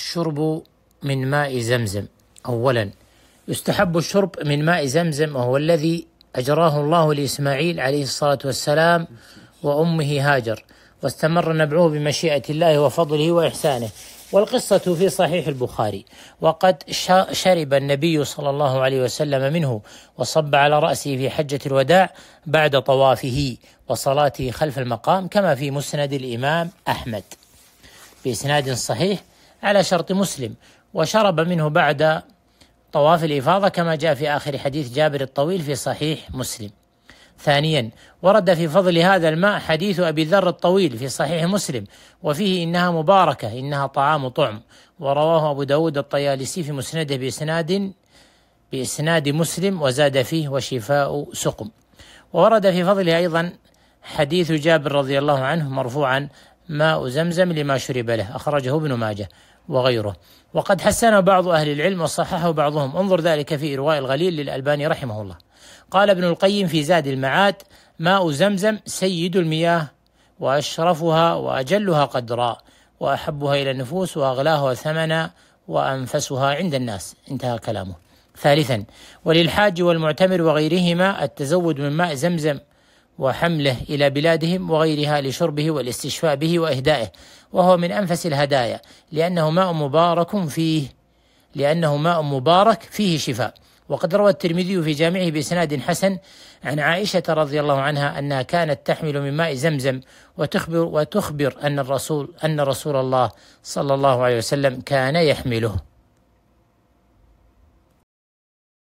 الشرب من ماء زمزم أولا يستحب الشرب من ماء زمزم وهو الذي أجراه الله لإسماعيل عليه الصلاة والسلام وأمه هاجر واستمر نبعه بمشيئة الله وفضله وإحسانه والقصة في صحيح البخاري وقد شرب النبي صلى الله عليه وسلم منه وصب على رأسه في حجة الوداع بعد طوافه وصلاته خلف المقام كما في مسند الإمام أحمد بإسناد صحيح على شرط مسلم وشرب منه بعد طواف الإفاضة كما جاء في آخر حديث جابر الطويل في صحيح مسلم ثانيا ورد في فضل هذا الماء حديث أبي ذر الطويل في صحيح مسلم وفيه إنها مباركة إنها طعام طعم ورواه أبو داود الطيالسي في مسنده بإسناد بإسناد مسلم وزاد فيه وشفاء سقم وورد في فضله أيضا حديث جابر رضي الله عنه مرفوعا ماء زمزم لما شرب له أخرجه ابن ماجه وغيره وقد حسن بعض أهل العلم وصححه بعضهم انظر ذلك في إرواء الغليل للألباني رحمه الله قال ابن القيم في زاد المعاد ماء زمزم سيد المياه وأشرفها وأجلها قدرا وأحبها إلى النفوس وأغلاها ثمنا وأنفسها عند الناس انتهى كلامه ثالثا وللحاج والمعتمر وغيرهما التزود من ماء زمزم وحمله إلى بلادهم وغيرها لشربه والاستشفاء به وإهدائه وهو من أنفس الهدايا لأنه ماء مبارك فيه لأنه ماء مبارك فيه شفاء وقد روى الترمذي في جامعه بإسناد حسن عن عائشة رضي الله عنها أنها كانت تحمل من ماء زمزم وتخبر وتخبر أن الرسول أن رسول الله صلى الله عليه وسلم كان يحمله